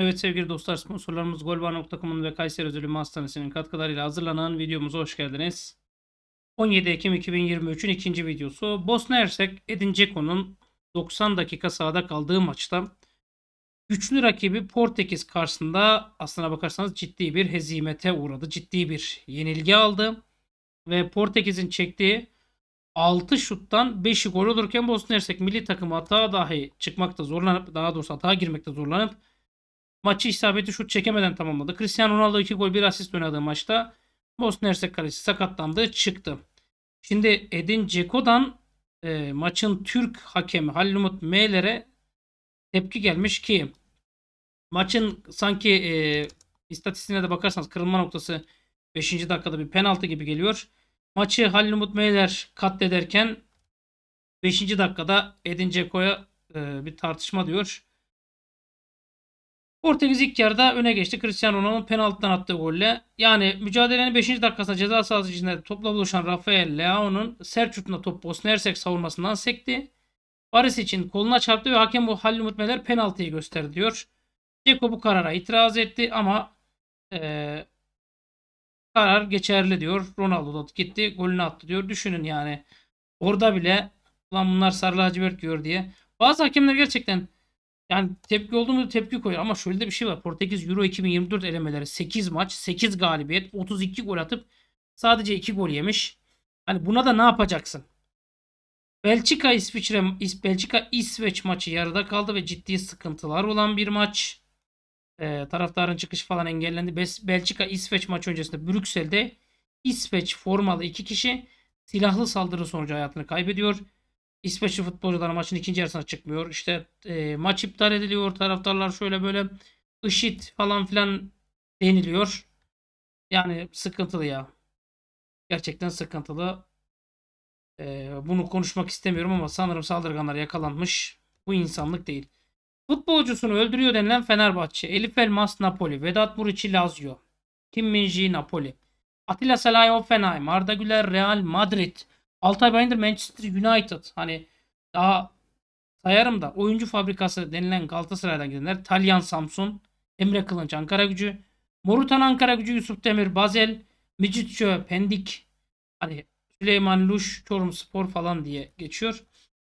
Evet sevgili dostlar sponsorlarımız golba.com'un ve Kayseri Özülüm Hastanesi'nin katkılarıyla hazırlanan videomuza hoş geldiniz. 17 Ekim 2023'ün ikinci videosu. Bosna Hersek Edin Dzeko'nun 90 dakika sahada kaldığı maçta güçlü rakibi Portekiz karşısında aslına bakarsanız ciddi bir hezimete uğradı. Ciddi bir yenilgi aldı ve Portekiz'in çektiği 6 şuttan 5'i gol olurken Bosna Hersek milli takımı hata dahi çıkmakta zorlanıp daha doğrusu hata girmekte zorlanıp Maçı isabeti şut çekemeden tamamladı. Cristiano Ronaldo 2 gol 1 asist oynadığı maçta Bosna Hersek kalesi sakatlandı çıktı. Şimdi Edin Ceko'dan e, maçın Türk hakemi Halil Umut Meyler'e tepki gelmiş ki maçın sanki e, istatistiğine de bakarsanız kırılma noktası 5. dakikada bir penaltı gibi geliyor. Maçı Halil Umut Meyler katlederken 5. dakikada Edin Ceko'ya e, bir tartışma diyor. Portekiz ilk yarıda öne geçti. Cristiano Ronaldo'nun penaltıdan attığı golle. Yani mücadelenin 5. dakikasında ceza sahası içinde topla buluşan Rafael Leao'nun sert şutuna top Bosna ersek savunmasından sekti. Paris için koluna çarptı ve hakem bu halil umutmeler penaltıyı gösterdi diyor. Ceko bu karara itiraz etti ama ee, karar geçerli diyor. Ronaldo da gitti golünü attı diyor. Düşünün yani orada bile lan bunlar sarı lacivert diyor diye. Bazı hakemler gerçekten yani tepki oldu mu tepki koyuyor ama şöyle de bir şey var. Portekiz Euro 2024 elemeleri 8 maç, 8 galibiyet, 32 gol atıp sadece 2 gol yemiş. Hani buna da ne yapacaksın? Belçika İsviçre Belçika İsveç maçı yarıda kaldı ve ciddi sıkıntılar olan bir maç. Ee, taraftarın çıkışı falan engellendi. Belçika İsveç maçı öncesinde Brüksel'de İsveç formalı iki kişi silahlı saldırı sonucu hayatını kaybediyor. İsveçli futbolcular maçın ikinci yarısına çıkmıyor. İşte e, maç iptal ediliyor. Taraftarlar şöyle böyle IŞİD falan filan deniliyor. Yani sıkıntılı ya. Gerçekten sıkıntılı. E, bunu konuşmak istemiyorum ama sanırım saldırganlar yakalanmış. Bu insanlık değil. Futbolcusunu öldürüyor denilen Fenerbahçe. Elif Elmas Napoli. Vedat Muriçi Lazio. Kim Minji Napoli. Atilla Salay Offenheim. Arda Güler Real Madrid. Altay Bayındır Manchester United hani daha sayarım da oyuncu fabrikası denilen Galatasaray'dan gidenler Talyan Samsun, Emre Kılınç Ankara Gücü, Morutan Ankara Gücü, Yusuf Demir Bazel, Micit Pendik, hani Süleyman Luş, Çorum Spor falan diye geçiyor.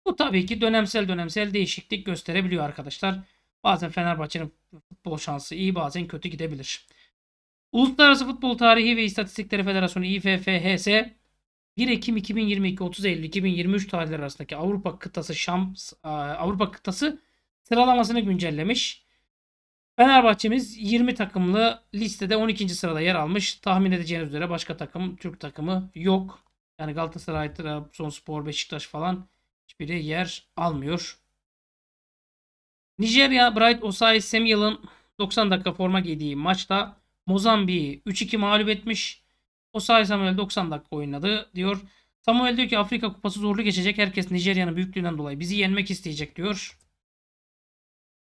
Bu tabii ki dönemsel dönemsel değişiklik gösterebiliyor arkadaşlar. Bazen Fenerbahçe'nin futbol şansı iyi bazen kötü gidebilir. Uluslararası Futbol Tarihi ve İstatistikleri Federasyonu İFFHS 1 Ekim 2022 30 Eylül 2023 tarihleri arasındaki Avrupa kıtası Şamp e, Avrupa kıtası sıralamasını güncellemiş. Fenerbahçe'miz 20 takımlı listede 12. sırada yer almış. Tahmin edeceğiniz üzere başka takım Türk takımı yok. Yani Galatasaray, Trabzonspor, Beşiktaş falan hiçbiri yer almıyor. Nijerya Bright Osai Samuel'ın 90 dakika forma giydiği maçta Mozambik'i 3-2 mağlup etmiş. Osay Samuel 90 dakika oynadı diyor. Samuel diyor ki Afrika kupası zorlu geçecek. Herkes Nijerya'nın büyüklüğünden dolayı bizi yenmek isteyecek diyor.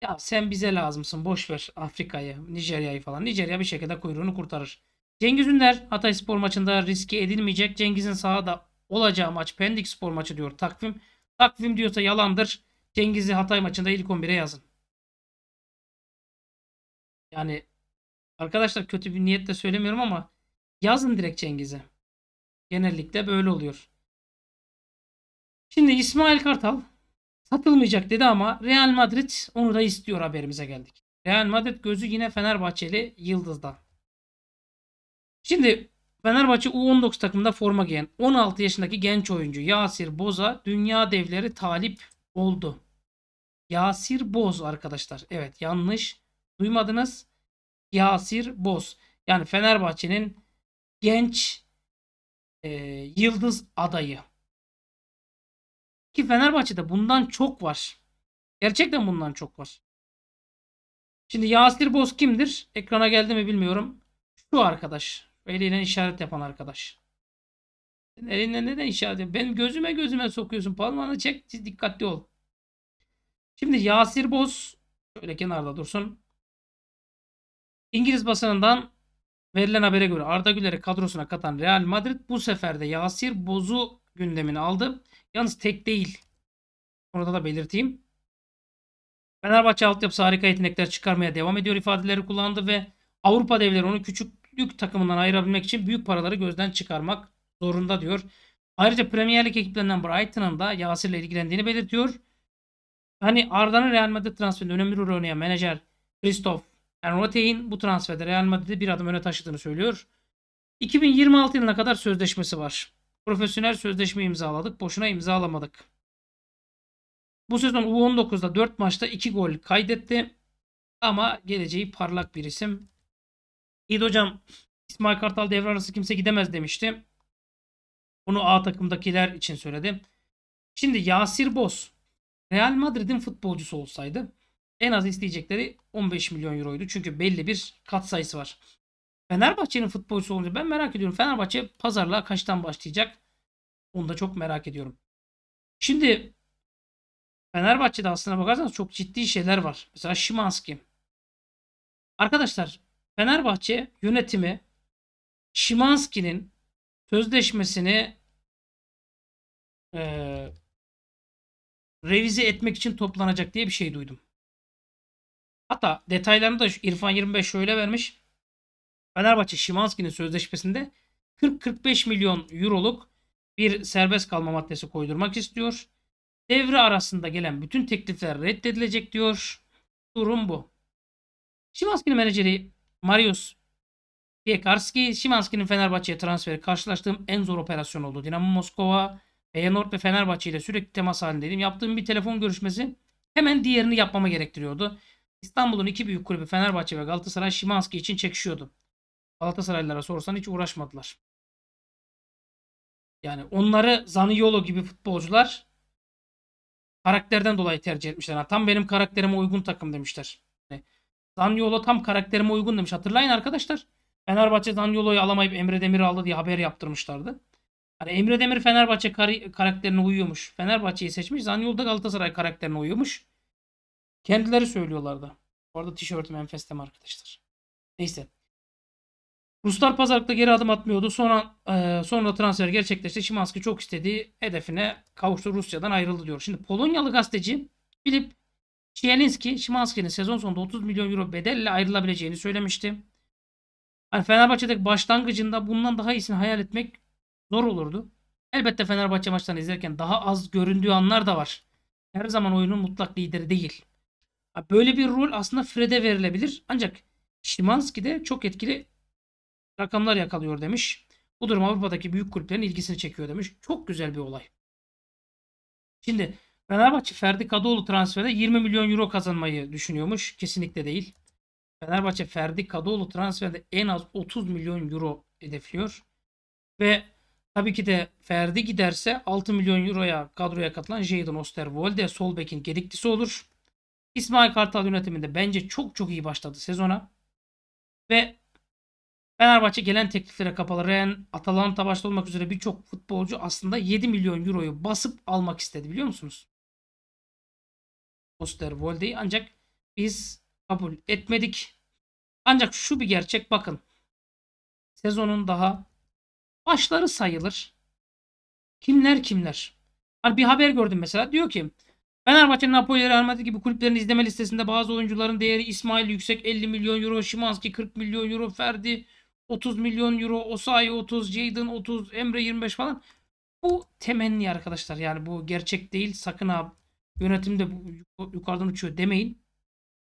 Ya sen bize lazımsın. Boş ver Afrika'yı, Nijerya'yı falan. Nijerya bir şekilde kuyruğunu kurtarır. Cengiz Ünder Hatay Spor maçında riske edilmeyecek. Cengiz'in sahada olacağı maç Pendik Spor maçı diyor takvim. Takvim diyorsa yalandır. Cengiz'i Hatay maçında ilk 11'e yazın. Yani arkadaşlar kötü bir niyetle söylemiyorum ama Yazın direkt Cengiz'e. Genellikle böyle oluyor. Şimdi İsmail Kartal satılmayacak dedi ama Real Madrid onu da istiyor haberimize geldik. Real Madrid gözü yine Fenerbahçeli Yıldız'da. Şimdi Fenerbahçe U19 takımında forma giyen 16 yaşındaki genç oyuncu Yasir Boz'a dünya devleri talip oldu. Yasir Boz arkadaşlar. Evet yanlış duymadınız. Yasir Boz. Yani Fenerbahçe'nin genç e, yıldız adayı. Ki Fenerbahçe'de bundan çok var. Gerçekten bundan çok var. Şimdi Yasir Boz kimdir? Ekrana geldi mi bilmiyorum. Şu arkadaş. Eliyle işaret yapan arkadaş. Elinle neden işaret yapıyorsun? Benim gözüme gözüme sokuyorsun. Parmağını çek. Dikkatli ol. Şimdi Yasir Boz şöyle kenarda dursun. İngiliz basınından Verilen habere göre Arda Güler'i kadrosuna katan Real Madrid bu sefer de Yasir Bozu gündemini aldı. Yalnız tek değil. Orada da belirteyim. Fenerbahçe altyapısı harika yetenekler çıkarmaya devam ediyor ifadeleri kullandı ve Avrupa devleri onu küçüklük takımından ayırabilmek için büyük paraları gözden çıkarmak zorunda diyor. Ayrıca Premier Lig ekiplerinden Brighton'ın da Yasir'le ilgilendiğini belirtiyor. Hani Arda'nın Real Madrid transferinde önemli rol oynayan menajer Christoph yani Rote'in bu transferde Real Madrid'i bir adım öne taşıdığını söylüyor. 2026 yılına kadar sözleşmesi var. Profesyonel sözleşme imzaladık. Boşuna imzalamadık. Bu sezon U19'da 4 maçta 2 gol kaydetti. Ama geleceği parlak bir isim. İyi hocam İsmail Kartal devre arası kimse gidemez demişti. Bunu A takımdakiler için söyledi. Şimdi Yasir Boz Real Madrid'in futbolcusu olsaydı en az isteyecekleri 15 milyon euroydu. Çünkü belli bir kat sayısı var. Fenerbahçe'nin futbolcusu olunca ben merak ediyorum. Fenerbahçe pazarlığa kaçtan başlayacak? Onu da çok merak ediyorum. Şimdi Fenerbahçe'de aslına bakarsanız çok ciddi şeyler var. Mesela Şimanski. Arkadaşlar Fenerbahçe yönetimi Şimanski'nin sözleşmesini e, revize etmek için toplanacak diye bir şey duydum. Hatta detaylarını da İrfan 25 şöyle vermiş. Fenerbahçe Şimanski'nin sözleşmesinde 40-45 milyon euroluk bir serbest kalma maddesi koydurmak istiyor. Devre arasında gelen bütün teklifler reddedilecek diyor. Durum bu. Şimanski'nin menajeri Marius Piekarski, Şimanski'nin Fenerbahçe'ye transferi karşılaştığım en zor operasyon oldu. Dinamo Moskova, Feyenoord ve Fenerbahçe ile sürekli temas halindeydim. Yaptığım bir telefon görüşmesi hemen diğerini yapmama gerektiriyordu. İstanbul'un iki büyük kulübü Fenerbahçe ve Galatasaray Şimanski için çekişiyordu. Galatasaraylılara sorsan hiç uğraşmadılar. Yani onları Zaniolo gibi futbolcular karakterden dolayı tercih etmişler. tam benim karakterime uygun takım demişler. Yani Zaniolo tam karakterime uygun demiş. Hatırlayın arkadaşlar. Fenerbahçe Zaniolo'yu alamayıp Emre Demir'i aldı diye haber yaptırmışlardı. Hani Emre Demir Fenerbahçe kar- karakterine uyuyormuş. Fenerbahçe'yi seçmiş. Zaniolo da Galatasaray karakterine uyuyormuş. Kendileri söylüyorlardı. Bu arada tişörtüm enfestem arkadaşlar. Neyse. Ruslar pazarlıkta geri adım atmıyordu. Sonra e, sonra transfer gerçekleşti. Şimanski çok istediği hedefine kavuştu. Rusya'dan ayrıldı diyor. Şimdi Polonyalı gazeteci Filip Çielinski Şimanski'nin sezon sonunda 30 milyon euro bedelle ayrılabileceğini söylemişti. Yani Fenerbahçe'deki başlangıcında bundan daha iyisini hayal etmek zor olurdu. Elbette Fenerbahçe maçlarını izlerken daha az göründüğü anlar da var. Her zaman oyunun mutlak lideri değil. Böyle bir rol aslında Fred'e verilebilir. Ancak Şimanski de çok etkili rakamlar yakalıyor demiş. Bu durum Avrupa'daki büyük kulüplerin ilgisini çekiyor demiş. Çok güzel bir olay. Şimdi Fenerbahçe Ferdi Kadıoğlu transferde 20 milyon euro kazanmayı düşünüyormuş. Kesinlikle değil. Fenerbahçe Ferdi Kadıoğlu transferde en az 30 milyon euro hedefliyor. Ve tabii ki de Ferdi giderse 6 milyon euroya kadroya katılan Jadon Osterwolde sol bekin gediklisi olur. İsmail Kartal yönetiminde bence çok çok iyi başladı sezona. Ve Fenerbahçe gelen tekliflere kapalı Ren, Atalanta başta olmak üzere birçok futbolcu aslında 7 milyon euroyu basıp almak istedi biliyor musunuz? Osterwolde'yi ancak biz kabul etmedik. Ancak şu bir gerçek bakın. Sezonun daha başları sayılır. Kimler kimler? Hani bir haber gördüm mesela diyor ki Fenerbahçe, Napoli, Real Madrid gibi kulüplerin izleme listesinde bazı oyuncuların değeri İsmail Yüksek 50 milyon euro, Şimanski 40 milyon euro, Ferdi 30 milyon euro, Osayi 30, Jadon 30, Emre 25 falan. Bu temenni arkadaşlar. Yani bu gerçek değil. Sakın abi yönetimde yukarıdan uçuyor demeyin.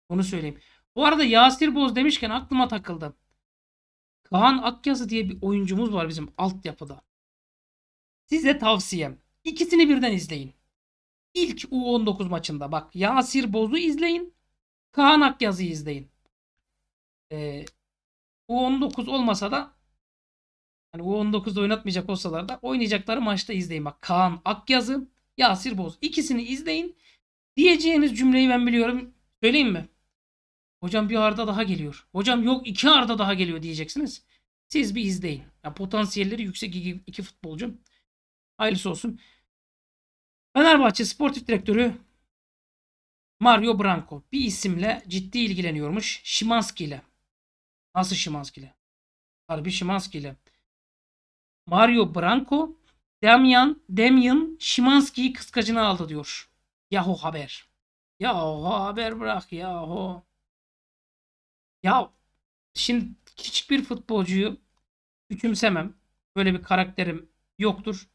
Onu söyleyeyim. Bu arada Yasir Boz demişken aklıma takıldı. Kaan Akyazı diye bir oyuncumuz var bizim altyapıda. Size tavsiyem. İkisini birden izleyin ilk U19 maçında bak Yasir Boz'u izleyin. Kaan Akyaz'ı izleyin. Ee, U19 olmasa da hani U19'da oynatmayacak olsalar da oynayacakları maçta izleyin. Bak Kaan Akyaz'ı, Yasir Boz ikisini izleyin. Diyeceğiniz cümleyi ben biliyorum. Söyleyeyim mi? Hocam bir Arda daha geliyor. Hocam yok iki Arda daha geliyor diyeceksiniz. Siz bir izleyin. Ya potansiyelleri yüksek iki, iki futbolcu. Hayırlısı olsun. Fenerbahçe sportif direktörü Mario Branco bir isimle ciddi ilgileniyormuş. Şimanski ile. Nasıl Şimanski ile? Harbi Şimanski ile. Mario Branco Damian, Damian Şimanski'yi kıskacına aldı diyor. Yahoo haber. Yahoo haber bırak yahu. Ya şimdi küçük bir futbolcuyu küçümsemem. Böyle bir karakterim yoktur.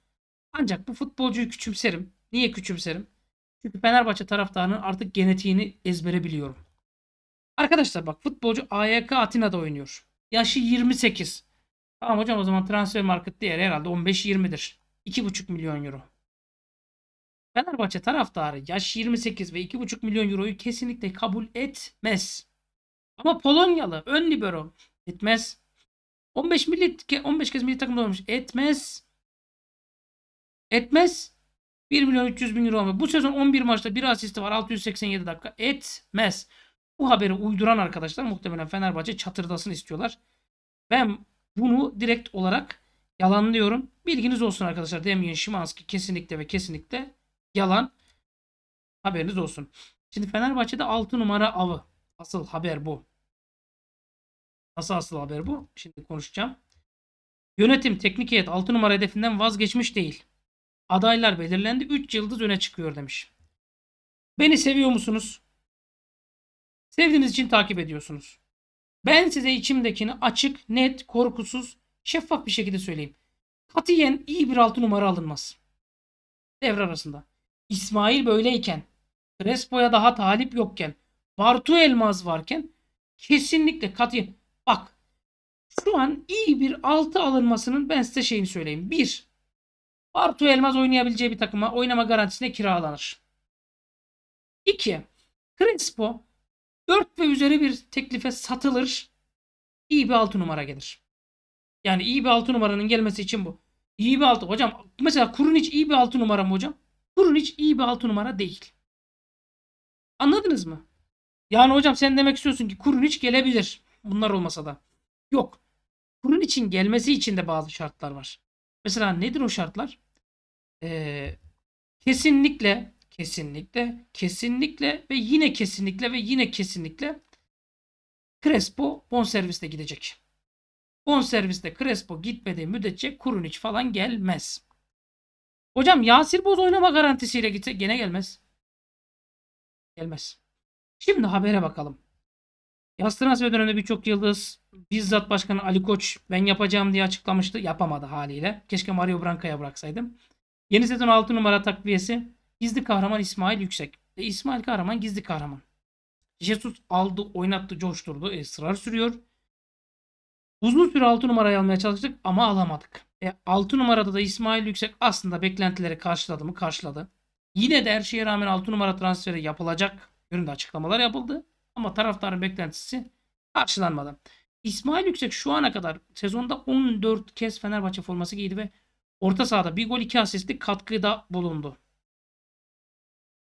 Ancak bu futbolcuyu küçümserim. Niye küçümserim? Çünkü Fenerbahçe taraftarının artık genetiğini ezbere biliyorum. Arkadaşlar bak futbolcu AYK Atina'da oynuyor. Yaşı 28. Tamam hocam o zaman transfer market değeri herhalde 15-20'dir. 2,5 milyon euro. Fenerbahçe taraftarı yaş 28 ve 2,5 milyon euroyu kesinlikle kabul etmez. Ama Polonyalı ön libero etmez. 15 milli 15 kez milli takımda olmuş etmez. Etmez. 1 milyon 300 bin euro olmuyor. Bu sezon 11 maçta 1 asisti var. 687 dakika. Etmez. Bu haberi uyduran arkadaşlar muhtemelen Fenerbahçe çatırdasın istiyorlar. Ben bunu direkt olarak yalanlıyorum. Bilginiz olsun arkadaşlar. Demian Şimanski kesinlikle ve kesinlikle yalan. Haberiniz olsun. Şimdi Fenerbahçe'de 6 numara avı. Asıl haber bu. Nasıl asıl haber bu? Şimdi konuşacağım. Yönetim teknik heyet 6 numara hedefinden vazgeçmiş değil. Adaylar belirlendi. 3 yıldız öne çıkıyor demiş. Beni seviyor musunuz? Sevdiğiniz için takip ediyorsunuz. Ben size içimdekini açık, net, korkusuz, şeffaf bir şekilde söyleyeyim. Katiyen iyi bir altı numara alınmaz. Devre arasında. İsmail böyleyken, Crespo'ya daha talip yokken, Bartu Elmaz varken kesinlikle katiyen. Bak şu an iyi bir altı alınmasının ben size şeyini söyleyeyim. Bir, Bartu Elmaz oynayabileceği bir takıma oynama garantisine kiralanır. 2. Crespo 4 ve üzeri bir teklife satılır. İyi bir 6 numara gelir. Yani iyi bir 6 numaranın gelmesi için bu. İyi bir 6. Hocam mesela Kurun hiç iyi bir 6 numara mı hocam? Kurun hiç iyi bir 6 numara değil. Anladınız mı? Yani hocam sen demek istiyorsun ki Kurun hiç gelebilir. Bunlar olmasa da. Yok. Kurun için gelmesi için de bazı şartlar var. Mesela nedir o şartlar? Ee, kesinlikle, kesinlikle, kesinlikle ve yine kesinlikle ve yine kesinlikle Crespo bonserviste gidecek. Bonserviste Crespo gitmediği müddetçe Kurunic falan gelmez. Hocam Yasir Boz oynama garantisiyle gitse gene gelmez. Gelmez. Şimdi habere bakalım. Yaz ve döneminde birçok yıldız bizzat başkanı Ali Koç ben yapacağım diye açıklamıştı. Yapamadı haliyle. Keşke Mario Branco'ya bıraksaydım. Yeni sezon 6 numara takviyesi gizli kahraman İsmail Yüksek. E, İsmail Kahraman gizli kahraman. Jesus aldı, oynattı, coşturdu. E, ısrar sürüyor. Uzun süre 6 numarayı almaya çalıştık ama alamadık. E, 6 numarada da İsmail Yüksek aslında beklentileri karşıladı mı? Karşıladı. Yine de her şeye rağmen 6 numara transferi yapılacak. Yönünde açıklamalar yapıldı. Ama taraftarın beklentisi karşılanmadı. İsmail Yüksek şu ana kadar sezonda 14 kez Fenerbahçe forması giydi ve orta sahada bir gol iki asistli katkıda bulundu.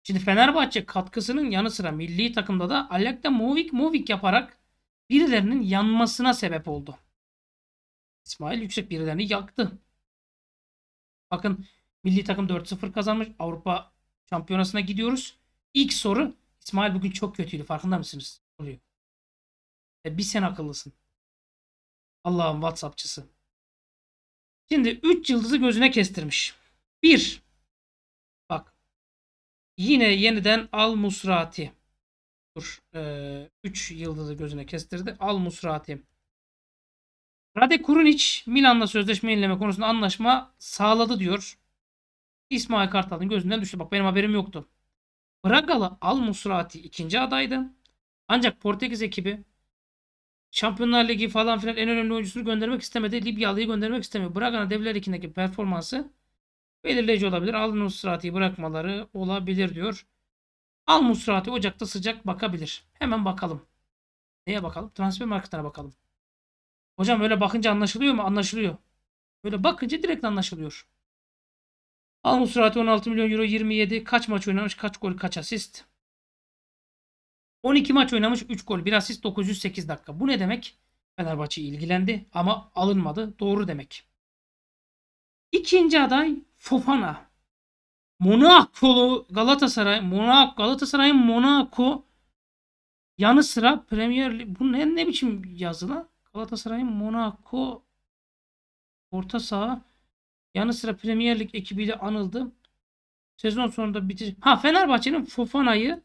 Şimdi Fenerbahçe katkısının yanı sıra milli takımda da alakta Movik Movik yaparak birilerinin yanmasına sebep oldu. İsmail Yüksek birilerini yaktı. Bakın milli takım 4-0 kazanmış. Avrupa şampiyonasına gidiyoruz. İlk soru İsmail bugün çok kötüydü farkında mısınız? Oluyor. E, bir sen akıllısın. Allah'ın Whatsapp'çısı. Şimdi 3 yıldızı gözüne kestirmiş. 1. Bak. Yine yeniden Al Musrati. Dur. 3 e, yıldızı gözüne kestirdi. Al Musrati. Rade Kurunic Milan'la sözleşme yenileme konusunda anlaşma sağladı diyor. İsmail Kartal'ın gözünden düştü. Bak benim haberim yoktu. Bragalı Al Musrati ikinci adaydı. Ancak Portekiz ekibi Şampiyonlar Ligi falan filan en önemli oyuncusunu göndermek istemedi. Libyalıyı göndermek istemiyor. Braga'nın devler ikindeki performansı belirleyici olabilir. Al Musrati'yi bırakmaları olabilir diyor. Al Musrati Ocak'ta sıcak bakabilir. Hemen bakalım. Neye bakalım? Transfer marketine bakalım. Hocam öyle bakınca anlaşılıyor mu? Anlaşılıyor. Böyle bakınca direkt anlaşılıyor. Al Musrati 16 milyon euro 27. Kaç maç oynamış? Kaç gol? Kaç asist? 12 maç oynamış 3 gol 1 asist 908 dakika. Bu ne demek? Fenerbahçe ilgilendi ama alınmadı. Doğru demek. İkinci aday Fofana. Monakolu Galatasaray, Monaco Galatasaray'ın Monaco yanı sıra Premier Lig bu ne, ne biçim yazı lan? Galatasaray'ın Monaco orta saha Yanı sıra Premier Lig ekibiyle anıldı. Sezon sonunda bitir. Ha Fenerbahçe'nin Fofana'yı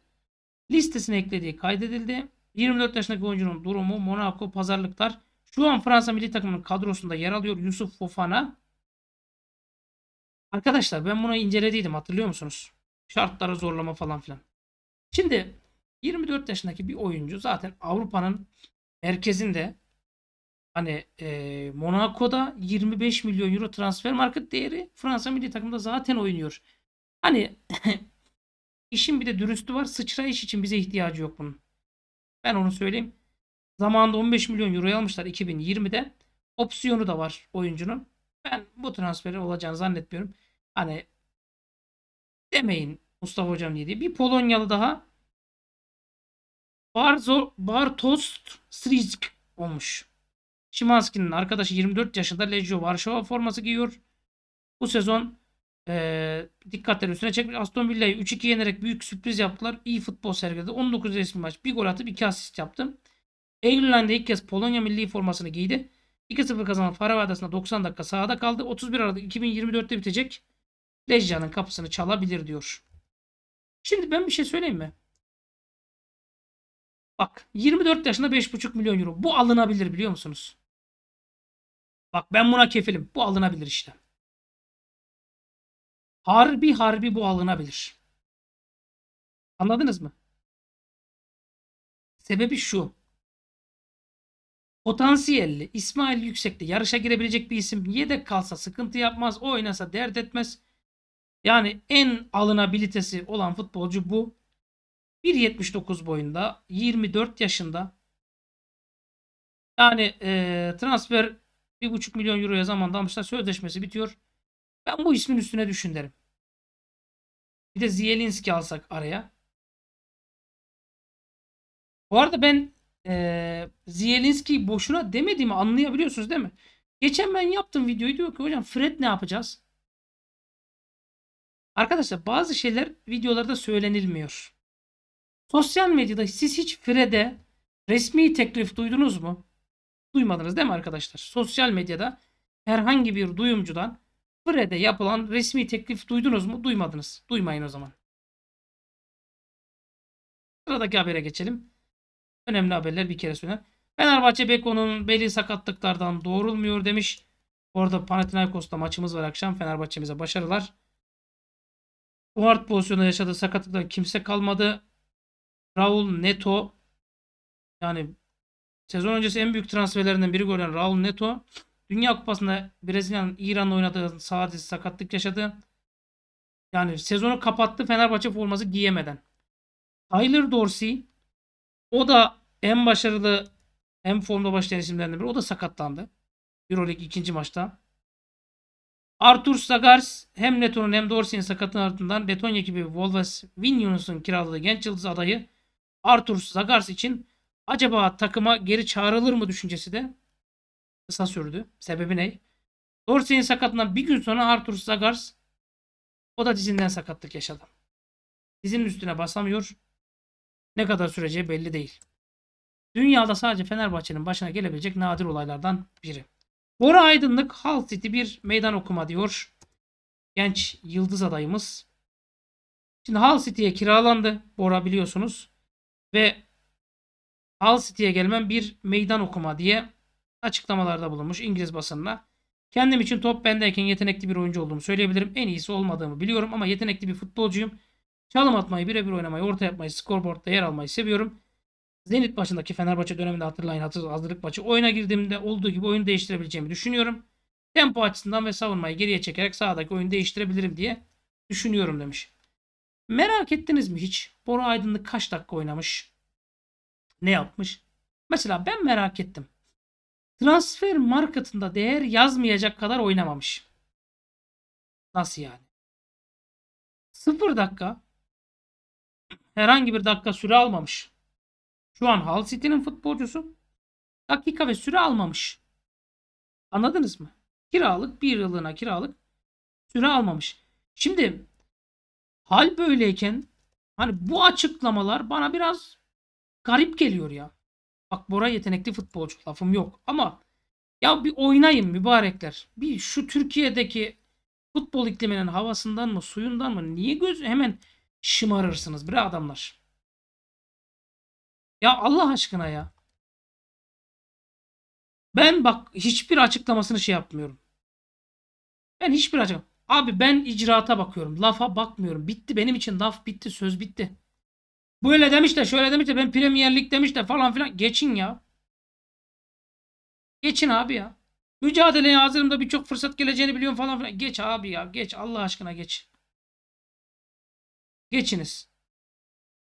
listesine eklediği kaydedildi. 24 yaşındaki oyuncunun durumu Monaco pazarlıklar. Şu an Fransa milli takımının kadrosunda yer alıyor Yusuf Fofana. Arkadaşlar ben bunu incelediydim hatırlıyor musunuz? Şartlara zorlama falan filan. Şimdi 24 yaşındaki bir oyuncu zaten Avrupa'nın merkezinde Hani e, Monaco'da 25 milyon euro transfer market değeri Fransa milli takımda zaten oynuyor. Hani işin bir de dürüstü var. Sıçrayış için bize ihtiyacı yok bunun. Ben onu söyleyeyim. Zamanında 15 milyon euro almışlar 2020'de. Opsiyonu da var oyuncunun. Ben bu transferin olacağını zannetmiyorum. Hani demeyin Mustafa Hocam diye. Bir Polonyalı daha Barzo, Bartosz Strizk olmuş. Şimanski'nin arkadaşı 24 yaşında Leggio Varşova forması giyiyor. Bu sezon e, dikkatleri üstüne çekmiş. Aston Villa'yı 3-2 yenerek büyük sürpriz yaptılar. İyi futbol sergiledi. 19 resmi maç. Bir gol atıp 2 asist yaptı. Eylül ayında ilk kez Polonya milli formasını giydi. 2-0 kazanan Faroe Adası'nda 90 dakika sahada kaldı. 31 Aralık 2024'te bitecek. Lezya'nın kapısını çalabilir diyor. Şimdi ben bir şey söyleyeyim mi? Bak 24 yaşında 5,5 milyon euro. Bu alınabilir biliyor musunuz? Bak ben buna kefilim. Bu alınabilir işte. Harbi harbi bu alınabilir. Anladınız mı? Sebebi şu. Potansiyelli İsmail Yüksek'te yarışa girebilecek bir isim. Yedek kalsa sıkıntı yapmaz. Oynasa dert etmez. Yani en alınabilitesi olan futbolcu bu. 1.79 boyunda 24 yaşında. Yani e, transfer 1,5 milyon euroya zamanda almışlar. Sözleşmesi bitiyor. Ben bu ismin üstüne düşün derim. Bir de Zielinski alsak araya. Bu arada ben e, Zielinski boşuna demediğimi anlayabiliyorsunuz değil mi? Geçen ben yaptım videoyu diyor ki hocam Fred ne yapacağız? Arkadaşlar bazı şeyler videolarda söylenilmiyor. Sosyal medyada siz hiç Fred'e resmi teklif duydunuz mu? Duymadınız değil mi arkadaşlar? Sosyal medyada herhangi bir duyumcudan Fre'de yapılan resmi teklif duydunuz mu? Duymadınız. Duymayın o zaman. Sıradaki habere geçelim. Önemli haberler bir kere söyle. Fenerbahçe Beko'nun beli sakatlıklardan doğrulmuyor demiş. Orada Panathinaikos'ta maçımız var akşam. Fenerbahçe'mize başarılar. Uhart pozisyonda yaşadığı sakatlıktan kimse kalmadı. Raul Neto yani Sezon öncesi en büyük transferlerinden biri gören Raul Neto, Dünya Kupası'nda Brezilya'nın İran'la oynadığı sağ sakatlık yaşadı. Yani sezonu kapattı Fenerbahçe forması giyemeden. Tyler Dorsey o da en başarılı en formda başlayan isimlerden biri. O da sakatlandı. Euroleague ikinci maçta. Arthur Sagars hem Neto'nun hem Dorsey'in sakatlığının ardından Letonya gibi Volves Vilnius'un kiraladığı genç yıldız adayı Arthur Sagars için acaba takıma geri çağrılır mı düşüncesi de kısa sürdü. Sebebi ne? Dorsey'in sakatından bir gün sonra Arthur Zagars o da dizinden sakatlık yaşadı. Dizinin üstüne basamıyor. Ne kadar süreceği belli değil. Dünyada sadece Fenerbahçe'nin başına gelebilecek nadir olaylardan biri. Bora Aydınlık Hull City bir meydan okuma diyor. Genç yıldız adayımız. Şimdi Hull City'ye kiralandı Bora biliyorsunuz. Ve Hull City'ye gelmem bir meydan okuma diye açıklamalarda bulunmuş İngiliz basınına. Kendim için top bendeyken yetenekli bir oyuncu olduğumu söyleyebilirim. En iyisi olmadığımı biliyorum ama yetenekli bir futbolcuyum. Çalım atmayı, birebir oynamayı, orta yapmayı, skorboardda yer almayı seviyorum. Zenit başındaki Fenerbahçe döneminde hatırlayın hazırlık maçı. Oyuna girdiğimde olduğu gibi oyunu değiştirebileceğimi düşünüyorum. Tempo açısından ve savunmayı geriye çekerek sağdaki oyunu değiştirebilirim diye düşünüyorum demiş. Merak ettiniz mi hiç? Bora Aydınlık kaç dakika oynamış? ne yapmış? Mesela ben merak ettim. Transfer marketinde değer yazmayacak kadar oynamamış. Nasıl yani? 0 dakika herhangi bir dakika süre almamış. Şu an Hull City'nin futbolcusu dakika ve süre almamış. Anladınız mı? Kiralık bir yıllığına kiralık süre almamış. Şimdi hal böyleyken hani bu açıklamalar bana biraz garip geliyor ya. Bak Bora yetenekli futbolcu lafım yok ama ya bir oynayın mübarekler. Bir şu Türkiye'deki futbol ikliminin havasından mı suyundan mı niye göz hemen şımarırsınız bre adamlar. Ya Allah aşkına ya. Ben bak hiçbir açıklamasını şey yapmıyorum. Ben hiçbir açıklama. Abi ben icraata bakıyorum. Lafa bakmıyorum. Bitti benim için laf bitti söz bitti. Böyle demiş de şöyle demiş de ben Premier Lig demiş de falan filan. Geçin ya. Geçin abi ya. Mücadeleye hazırım da birçok fırsat geleceğini biliyorum falan filan. Geç abi ya. Geç Allah aşkına geç. Geçiniz.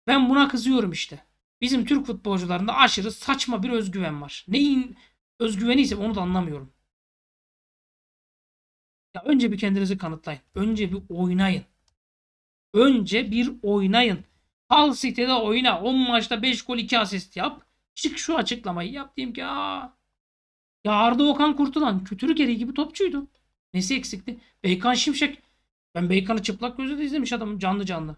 Ben buna kızıyorum işte. Bizim Türk futbolcularında aşırı saçma bir özgüven var. Neyin özgüveni ise onu da anlamıyorum. Ya önce bir kendinizi kanıtlayın. Önce bir oynayın. Önce bir oynayın. Hull City'de oyna. 10 maçta 5 gol 2 asist yap. Çık şu açıklamayı yap. Diyeyim ki aa. Ya Arda Okan Kurtulan kötürü gereği gibi topçuydu. Nesi eksikti? Beykan Şimşek. Ben Beykan'ı çıplak gözle izlemiş adamım canlı canlı.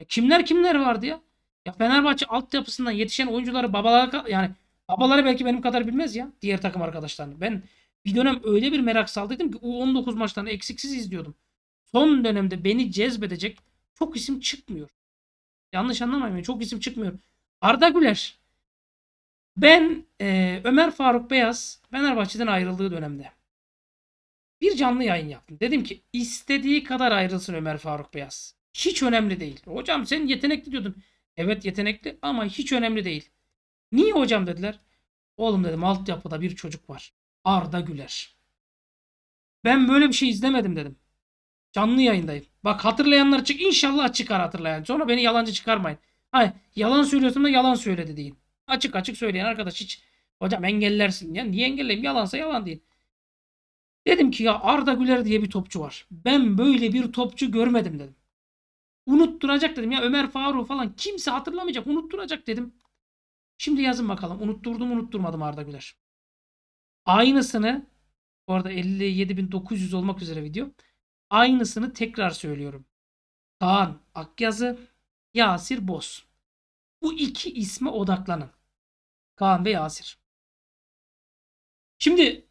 Ya kimler kimler vardı ya? Ya Fenerbahçe altyapısından yetişen oyuncuları babaları yani babaları belki benim kadar bilmez ya diğer takım arkadaşlarını. Ben bir dönem öyle bir merak saldıydım ki U19 maçlarını eksiksiz izliyordum. Son dönemde beni cezbedecek çok isim çıkmıyor. Yanlış anlamayın. Çok isim çıkmıyor. Arda Güler. Ben e, Ömer Faruk Beyaz Fenerbahçe'den ayrıldığı dönemde bir canlı yayın yaptım. Dedim ki istediği kadar ayrılsın Ömer Faruk Beyaz. Hiç önemli değil. Hocam sen yetenekli diyordun. Evet yetenekli ama hiç önemli değil. Niye hocam dediler. Oğlum dedim altyapıda bir çocuk var. Arda Güler. Ben böyle bir şey izlemedim dedim. Canlı yayındayım. Bak hatırlayanlar çık. İnşallah çıkar hatırlayan. Sonra beni yalancı çıkarmayın. Hayır yalan söylüyorsun da yalan söyledi deyin. Açık açık söyleyen arkadaş hiç hocam engellersin. Ya niye engelleyim Yalansa yalan değil. Dedim ki ya Arda Güler diye bir topçu var. Ben böyle bir topçu görmedim dedim. Unutturacak dedim ya Ömer Faruk falan kimse hatırlamayacak unutturacak dedim. Şimdi yazın bakalım unutturdum unutturmadım Arda Güler. Aynısını bu arada 57.900 olmak üzere video. Aynısını tekrar söylüyorum. Kaan Akyazı, Yasir Boz. Bu iki isme odaklanın. Kaan ve Yasir. Şimdi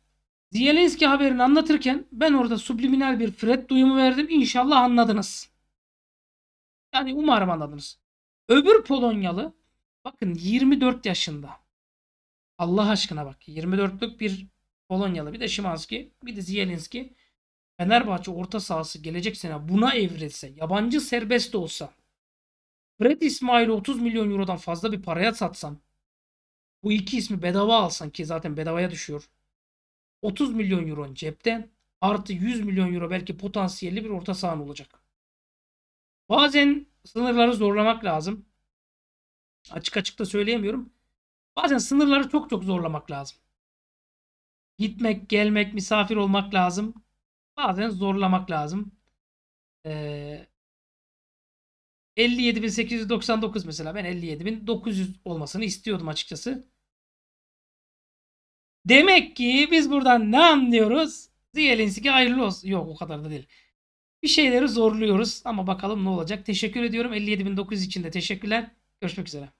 Zielinski haberini anlatırken ben orada subliminal bir fret duyumu verdim. İnşallah anladınız. Yani umarım anladınız. Öbür Polonyalı bakın 24 yaşında. Allah aşkına bak 24'lük bir Polonyalı bir de Şimanski bir de Zielinski Fenerbahçe orta sahası gelecek sene buna evrilse, yabancı serbest de olsa, Fred İsmail'i 30 milyon eurodan fazla bir paraya satsan, bu iki ismi bedava alsan ki zaten bedavaya düşüyor. 30 milyon euro cepte artı 100 milyon euro belki potansiyelli bir orta sahan olacak. Bazen sınırları zorlamak lazım. Açık açık da söyleyemiyorum. Bazen sınırları çok çok zorlamak lazım. Gitmek, gelmek, misafir olmak lazım bazen zorlamak lazım. Ee, 57.899 mesela ben 57.900 olmasını istiyordum açıkçası. Demek ki biz buradan ne anlıyoruz? Zielinski hayırlı olsun. Yok o kadar da değil. Bir şeyleri zorluyoruz ama bakalım ne olacak. Teşekkür ediyorum. 57.900 için de teşekkürler. Görüşmek üzere.